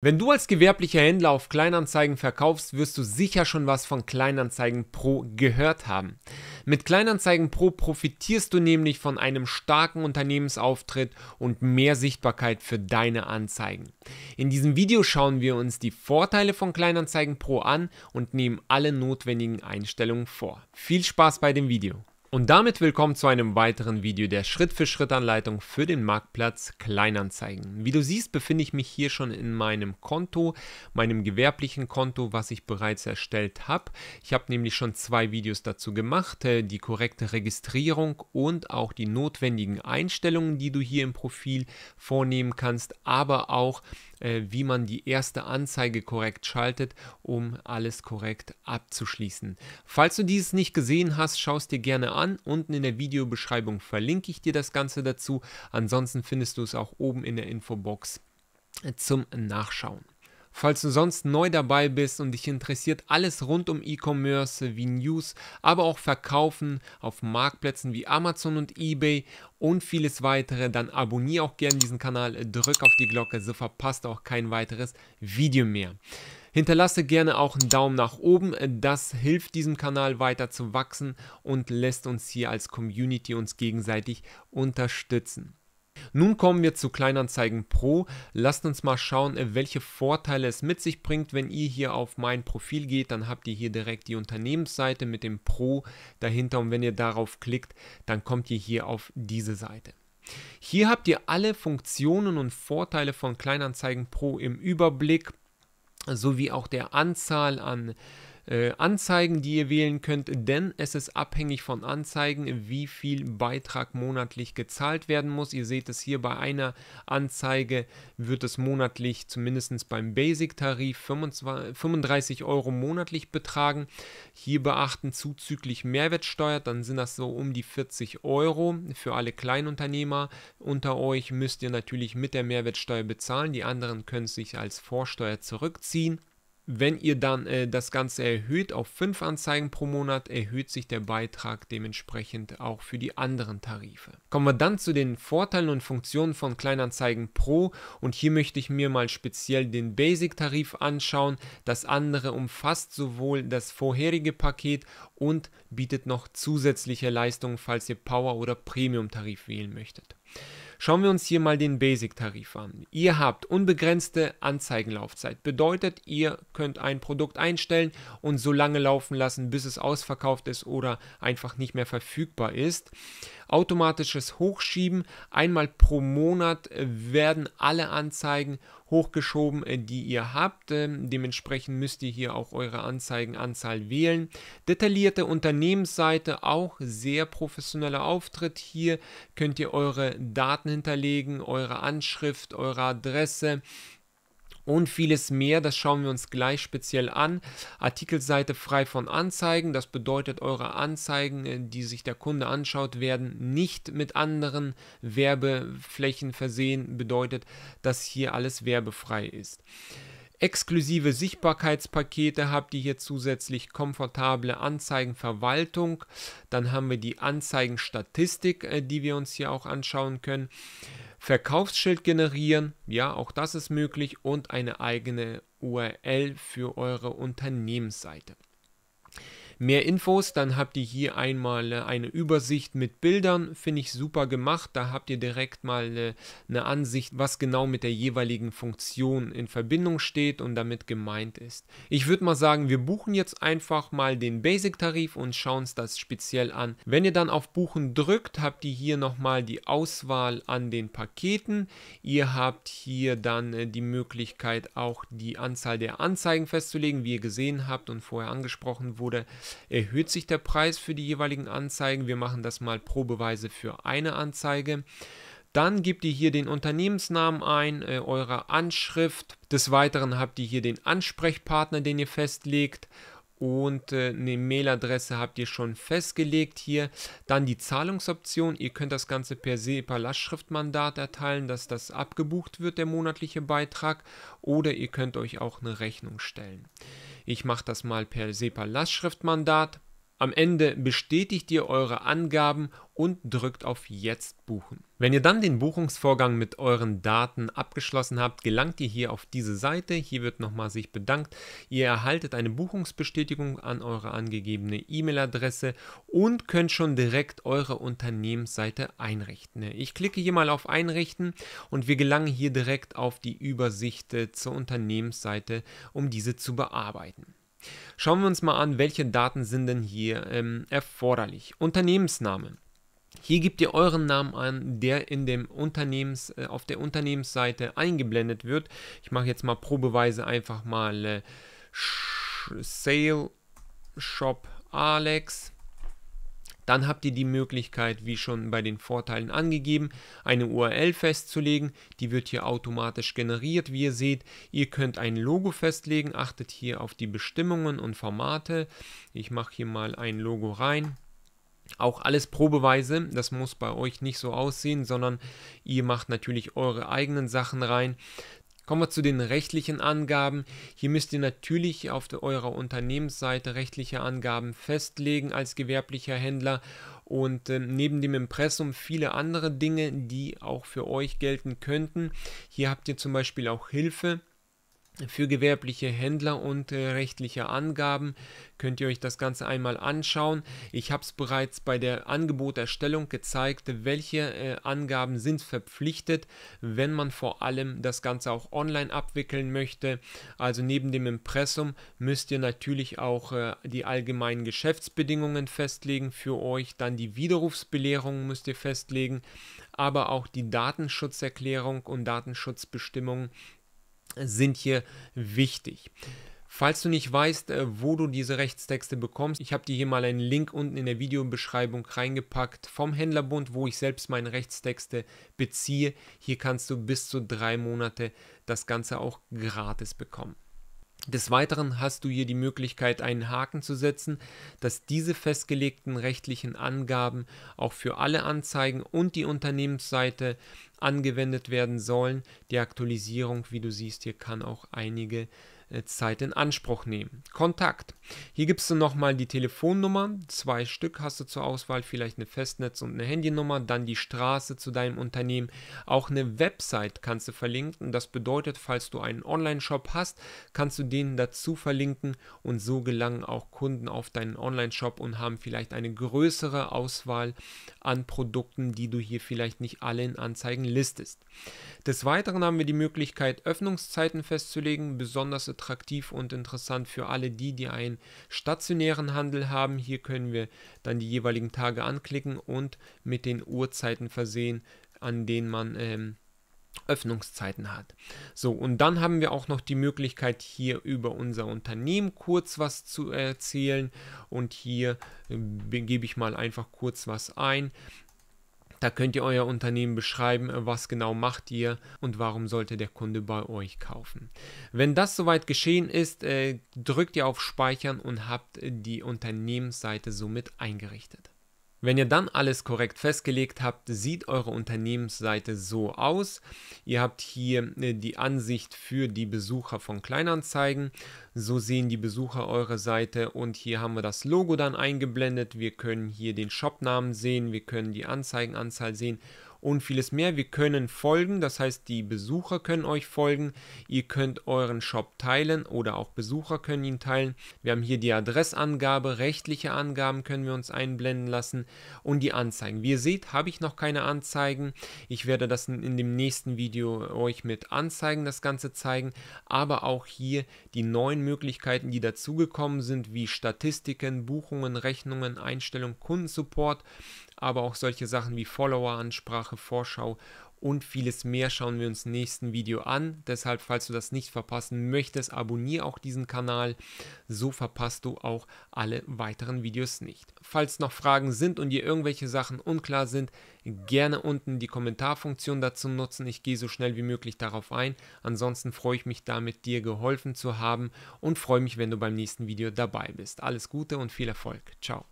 Wenn du als gewerblicher Händler auf Kleinanzeigen verkaufst, wirst du sicher schon was von Kleinanzeigen Pro gehört haben. Mit Kleinanzeigen Pro profitierst du nämlich von einem starken Unternehmensauftritt und mehr Sichtbarkeit für deine Anzeigen. In diesem Video schauen wir uns die Vorteile von Kleinanzeigen Pro an und nehmen alle notwendigen Einstellungen vor. Viel Spaß bei dem Video! Und damit willkommen zu einem weiteren Video der Schritt-für-Schritt-Anleitung für den Marktplatz Kleinanzeigen. Wie du siehst, befinde ich mich hier schon in meinem Konto, meinem gewerblichen Konto, was ich bereits erstellt habe. Ich habe nämlich schon zwei Videos dazu gemacht, äh, die korrekte Registrierung und auch die notwendigen Einstellungen, die du hier im Profil vornehmen kannst, aber auch äh, wie man die erste Anzeige korrekt schaltet, um alles korrekt abzuschließen. Falls du dieses nicht gesehen hast, schau es dir gerne an. Unten in der Videobeschreibung verlinke ich dir das Ganze dazu. Ansonsten findest du es auch oben in der Infobox zum Nachschauen. Falls du sonst neu dabei bist und dich interessiert alles rund um E-Commerce wie News, aber auch Verkaufen auf Marktplätzen wie Amazon und eBay und vieles weitere, dann abonniere auch gerne diesen Kanal, drück auf die Glocke, so verpasst auch kein weiteres Video mehr. Hinterlasse gerne auch einen Daumen nach oben, das hilft diesem Kanal weiter zu wachsen und lässt uns hier als Community uns gegenseitig unterstützen. Nun kommen wir zu Kleinanzeigen Pro. Lasst uns mal schauen, äh, welche Vorteile es mit sich bringt. Wenn ihr hier auf mein Profil geht, dann habt ihr hier direkt die Unternehmensseite mit dem Pro dahinter und wenn ihr darauf klickt, dann kommt ihr hier auf diese Seite. Hier habt ihr alle Funktionen und Vorteile von Kleinanzeigen Pro im Überblick sowie auch der Anzahl an äh, Anzeigen, die ihr wählen könnt, denn es ist abhängig von Anzeigen, wie viel Beitrag monatlich gezahlt werden muss. Ihr seht es hier bei einer Anzeige wird es monatlich zumindest beim Basic-Tarif 35 Euro monatlich betragen. Hier beachten zuzüglich Mehrwertsteuer, dann sind das so um die 40 Euro. Für alle Kleinunternehmer unter euch müsst ihr natürlich mit der Mehrwertsteuer bezahlen. Die anderen können es sich als Vorsteuer zurückziehen. Wenn ihr dann äh, das Ganze erhöht auf 5 Anzeigen pro Monat, erhöht sich der Beitrag dementsprechend auch für die anderen Tarife. Kommen wir dann zu den Vorteilen und Funktionen von Kleinanzeigen Pro und hier möchte ich mir mal speziell den Basic-Tarif anschauen. Das andere umfasst sowohl das vorherige Paket und bietet noch zusätzliche Leistungen, falls ihr Power- oder Premium-Tarif wählen möchtet. Schauen wir uns hier mal den Basic-Tarif an. Ihr habt unbegrenzte Anzeigenlaufzeit. Bedeutet, ihr könnt ein Produkt einstellen und so lange laufen lassen, bis es ausverkauft ist oder einfach nicht mehr verfügbar ist automatisches Hochschieben. Einmal pro Monat äh, werden alle Anzeigen hochgeschoben, äh, die ihr habt. Ähm, dementsprechend müsst ihr hier auch eure Anzeigenanzahl wählen. Detaillierte Unternehmensseite, auch sehr professioneller Auftritt. Hier könnt ihr eure Daten hinterlegen, eure Anschrift, eure Adresse und vieles mehr. Das schauen wir uns gleich speziell an. Artikelseite frei von Anzeigen. Das bedeutet, eure Anzeigen, äh, die sich der Kunde anschaut, werden nicht mit anderen Werbeflächen versehen. Bedeutet, dass hier alles werbefrei ist exklusive Sichtbarkeitspakete habt ihr hier zusätzlich komfortable Anzeigenverwaltung. Dann haben wir die Anzeigenstatistik, äh, die wir uns hier auch anschauen können. Verkaufsschild generieren, ja, auch das ist möglich und eine eigene URL für eure Unternehmensseite mehr Infos, dann habt ihr hier einmal äh, eine Übersicht mit Bildern, finde ich super gemacht. Da habt ihr direkt mal äh, eine Ansicht, was genau mit der jeweiligen Funktion in Verbindung steht und damit gemeint ist. Ich würde mal sagen, wir buchen jetzt einfach mal den Basic-Tarif und schauen uns das speziell an. Wenn ihr dann auf Buchen drückt, habt ihr hier nochmal die Auswahl an den Paketen. Ihr habt hier dann äh, die Möglichkeit, auch die Anzahl der Anzeigen festzulegen, wie ihr gesehen habt und vorher angesprochen wurde erhöht sich der Preis für die jeweiligen Anzeigen. Wir machen das mal probeweise für eine Anzeige. Dann gebt ihr hier den Unternehmensnamen ein, äh, eure Anschrift. Des Weiteren habt ihr hier den Ansprechpartner, den ihr festlegt und äh, eine Mailadresse habt ihr schon festgelegt hier. Dann die Zahlungsoption. Ihr könnt das Ganze per SEPA Lastschriftmandat erteilen, dass das abgebucht wird, der monatliche Beitrag. Oder ihr könnt euch auch eine Rechnung stellen. Ich mache das mal per SEPA Lastschriftmandat. Am Ende bestätigt ihr eure Angaben und drückt auf Jetzt buchen. Wenn ihr dann den Buchungsvorgang mit euren Daten abgeschlossen habt, gelangt ihr hier auf diese Seite. Hier wird nochmal sich bedankt. Ihr erhaltet eine Buchungsbestätigung an eure angegebene E-Mail-Adresse und könnt schon direkt eure Unternehmensseite einrichten. Ich klicke hier mal auf Einrichten und wir gelangen hier direkt auf die Übersicht zur Unternehmensseite, um diese zu bearbeiten. Schauen wir uns mal an, welche Daten sind denn hier ähm, erforderlich. Unternehmensname. Hier gebt ihr euren Namen an, der in dem Unternehmens, äh, auf der Unternehmensseite eingeblendet wird. Ich mache jetzt mal probeweise einfach mal äh, Sale Shop Alex. Dann habt ihr die Möglichkeit, wie schon bei den Vorteilen angegeben, eine URL festzulegen. Die wird hier automatisch generiert, wie ihr seht. Ihr könnt ein Logo festlegen. Achtet hier auf die Bestimmungen und Formate. Ich mache hier mal ein Logo rein. Auch alles probeweise, das muss bei euch nicht so aussehen, sondern ihr macht natürlich eure eigenen Sachen rein. Kommen wir zu den rechtlichen Angaben. Hier müsst ihr natürlich auf eurer Unternehmensseite rechtliche Angaben festlegen als gewerblicher Händler und äh, neben dem Impressum viele andere Dinge, die auch für euch gelten könnten. Hier habt ihr zum Beispiel auch Hilfe für gewerbliche Händler und äh, rechtliche Angaben könnt ihr euch das Ganze einmal anschauen. Ich habe es bereits bei der Angeboterstellung gezeigt, welche äh, Angaben sind verpflichtet, wenn man vor allem das Ganze auch online abwickeln möchte. Also neben dem Impressum müsst ihr natürlich auch äh, die allgemeinen Geschäftsbedingungen festlegen für euch, dann die Widerrufsbelehrung müsst ihr festlegen, aber auch die Datenschutzerklärung und Datenschutzbestimmungen sind hier wichtig. Falls du nicht weißt, äh, wo du diese Rechtstexte bekommst, ich habe dir hier mal einen Link unten in der Videobeschreibung reingepackt vom Händlerbund, wo ich selbst meine Rechtstexte beziehe. Hier kannst du bis zu drei Monate das Ganze auch gratis bekommen. Des Weiteren hast du hier die Möglichkeit, einen Haken zu setzen, dass diese festgelegten rechtlichen Angaben auch für alle Anzeigen und die Unternehmensseite angewendet werden sollen. Die Aktualisierung, wie du siehst, hier kann auch einige äh, Zeit in Anspruch nehmen. Kontakt. Hier gibst du nochmal die Telefonnummer. zwei Stück hast du zur Auswahl, vielleicht eine Festnetz- und eine Handynummer, dann die Straße zu deinem Unternehmen. Auch eine Website kannst du verlinken. Das bedeutet, falls du einen Online-Shop hast, kannst du den dazu verlinken und so gelangen auch Kunden auf deinen Online-Shop und haben vielleicht eine größere Auswahl an Produkten, die du hier vielleicht nicht alle in Anzeigen listest. Des Weiteren haben wir die Möglichkeit, Öffnungszeiten festzulegen, besonders attraktiv und interessant für alle die, die einen stationären Handel haben. Hier können wir dann die jeweiligen Tage anklicken und mit den Uhrzeiten versehen, an denen man ähm, Öffnungszeiten hat. So, und dann haben wir auch noch die Möglichkeit, hier über unser Unternehmen kurz was zu erzählen. Und hier äh, gebe ich mal einfach kurz was ein. Da könnt ihr euer Unternehmen beschreiben, was genau macht ihr und warum sollte der Kunde bei euch kaufen. Wenn das soweit geschehen ist, äh, drückt ihr auf Speichern und habt die Unternehmensseite somit eingerichtet. Wenn ihr dann alles korrekt festgelegt habt, sieht eure Unternehmensseite so aus. Ihr habt hier äh, die Ansicht für die Besucher von Kleinanzeigen. So sehen die Besucher eure Seite und hier haben wir das Logo dann eingeblendet. Wir können hier den Shopnamen sehen, wir können die Anzeigenanzahl sehen und vieles mehr. Wir können folgen, das heißt, die Besucher können euch folgen. Ihr könnt euren Shop teilen oder auch Besucher können ihn teilen. Wir haben hier die Adressangabe, rechtliche Angaben können wir uns einblenden lassen und die Anzeigen. Wie ihr seht, habe ich noch keine Anzeigen. Ich werde das in, dem nächsten Video euch mit Anzeigen das Ganze zeigen, aber auch hier die neuen Möglichkeiten, die dazugekommen sind, wie Statistiken, Buchungen, Rechnungen, Einstellungen, Kundensupport aber auch solche Sachen wie Follower-Ansprache, Vorschau und vieles mehr schauen wir uns im nächsten Video an. Deshalb, falls du das nicht verpassen möchtest, abonniere auch diesen Kanal. So verpasst du auch alle weiteren Videos nicht. Falls noch Fragen sind und dir irgendwelche Sachen unklar sind, gerne unten die Kommentarfunktion dazu nutzen. Ich gehe so schnell wie möglich darauf ein. Ansonsten freue ich mich damit, dir geholfen zu haben und freue mich, wenn du beim nächsten Video dabei bist. Alles Gute und viel Erfolg. Ciao.